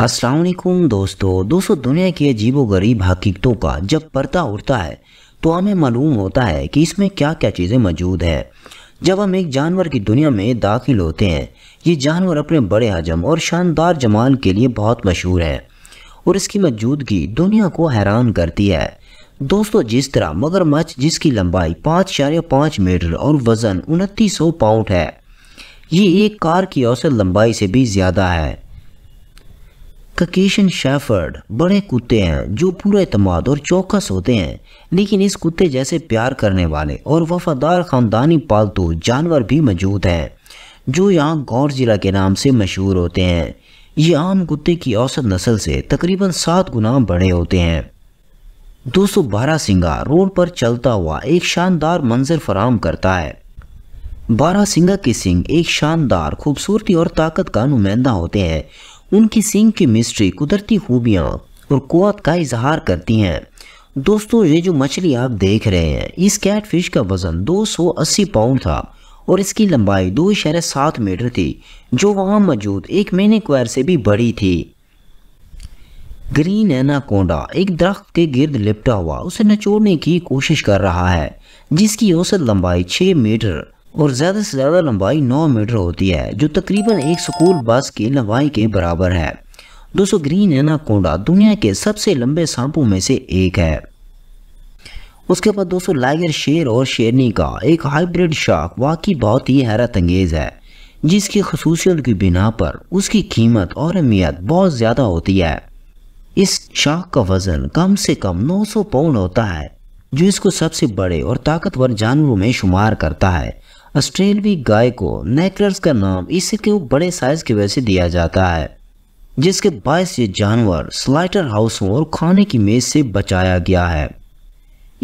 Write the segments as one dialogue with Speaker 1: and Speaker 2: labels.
Speaker 1: असलकुम दोस्तों दोस्तों दुनिया की अजीबो गरीब हकीकतों का जब पर्दा उड़ता है तो हमें मालूम होता है कि इसमें क्या क्या चीज़ें मौजूद है जब हम एक जानवर की दुनिया में दाखिल होते हैं ये जानवर अपने बड़े हजम और शानदार जमाल के लिए बहुत मशहूर है और इसकी मौजूदगी दुनिया को हैरान करती है दोस्तों जिस तरह मगरमच्छ जिसकी लंबाई पाँच शारे पाँच मीटर और वज़न उनतीस सौ पाउंड है ये एक कार की औसत लंबाई से भी ज़्यादा है ककेशन शेफर्ड बड़े कुत्ते हैं जो पूरे तमाद और चौकस होते हैं लेकिन इस कुत्ते जैसे प्यार करने वाले और वफादार ख़ानदानी पालतू जानवर भी मौजूद हैं जो यहाँ गौर ज़िला के नाम से मशहूर होते हैं ये आम कुत्ते की औसत नस्ल से तकरीबन सात गुना बड़े होते हैं दो सौ बारह सिंगा रोड पर चलता हुआ एक शानदार मंजर फराम करता है बारह सिंगा के सिंग एक शानदार खूबसूरती और ताकत का नुमाइंदा होते हैं उनकी सिंह की मिस्ट्री कुदरती खूबियाँ और कुत का इजहार करती हैं दोस्तों ये जो मछली आप देख रहे हैं इस कैट फिश का वज़न 280 पाउंड था और इसकी लंबाई दो इशारे सात मीटर थी जो वहाँ मौजूद एक मैने क्वायर से भी बड़ी थी ग्रीन एनाकोंडा एक दरख्त के गिर्द लिपटा हुआ उसे नचोड़ने की कोशिश कर रहा है जिसकी औसत लंबाई छः मीटर और ज़्यादा से ज़्यादा लंबाई 9 मीटर होती है जो तकरीबन एक स्कूल बस की लंबाई के बराबर है दोस्तों ग्रीन एनाकोंडा दुनिया के सबसे लंबे सांपों में से एक है उसके बाद दोस्तों लाइगर शेर और शेरनी का एक हाइब्रिड शाख वाकई बहुत ही हैरत अंगेज़ है जिसकी खसूसियत की बिना पर उसकी कीमत और अहमियत बहुत ज़्यादा होती है इस शाख का वज़न कम से कम 900 पाउंड होता है जो इसको सबसे बड़े और ताकतवर जानवरों में शुमार करता है ऑस्ट्रेलवी गाय को नेकलर्स का नाम इसे इसके बड़े साइज की वजह से दिया जाता है जिसके बायस ये जानवर स्लाइटर हाउस और खाने की मेज से बचाया गया है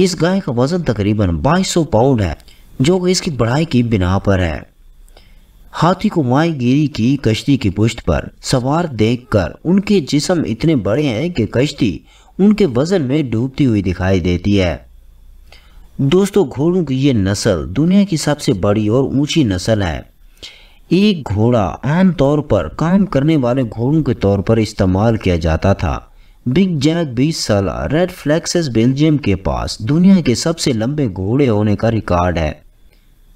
Speaker 1: इस गाय का वजन तकरीबन 2200 पाउंड है जो इसकी बढ़ाई की बिना पर है हाथी को मायगिरी की कश्ती की पुश्त पर सवार देखकर उनके जिसम इतने बड़े हैं कि कश्ती उनके वजन में डूबती हुई दिखाई देती है दोस्तों घोड़ों की ये नस्ल दुनिया की सबसे बड़ी और ऊंची नस्ल है एक घोड़ा आम तौर पर काम करने वाले घोड़ों के तौर पर इस्तेमाल किया जाता था बिग जैक बीस साल रेड फ्लैक्सेस बेल्जियम के पास दुनिया के सबसे लंबे घोड़े होने का रिकॉर्ड है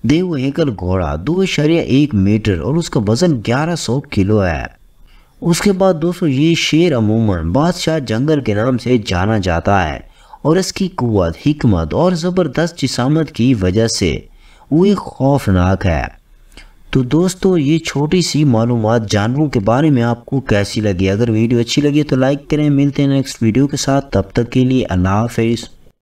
Speaker 1: देव एकल घोड़ा दो शरिया एक मीटर और उसका वजन 1100 किलो है उसके बाद दोस्तों ये शेर अमूमन बादशाह जंगल के नाम से जाना जाता है और इसकी कुत हमत और ज़बरदस्त जिसामत की वजह से वो एक खौफनाक है तो दोस्तों ये छोटी सी मालूम जानवरों के बारे में आपको कैसी लगी अगर वीडियो अच्छी लगी तो लाइक करें मिलते हैं नेक्स्ट वीडियो के साथ तब तक के लिए अल्लाह हाफिज़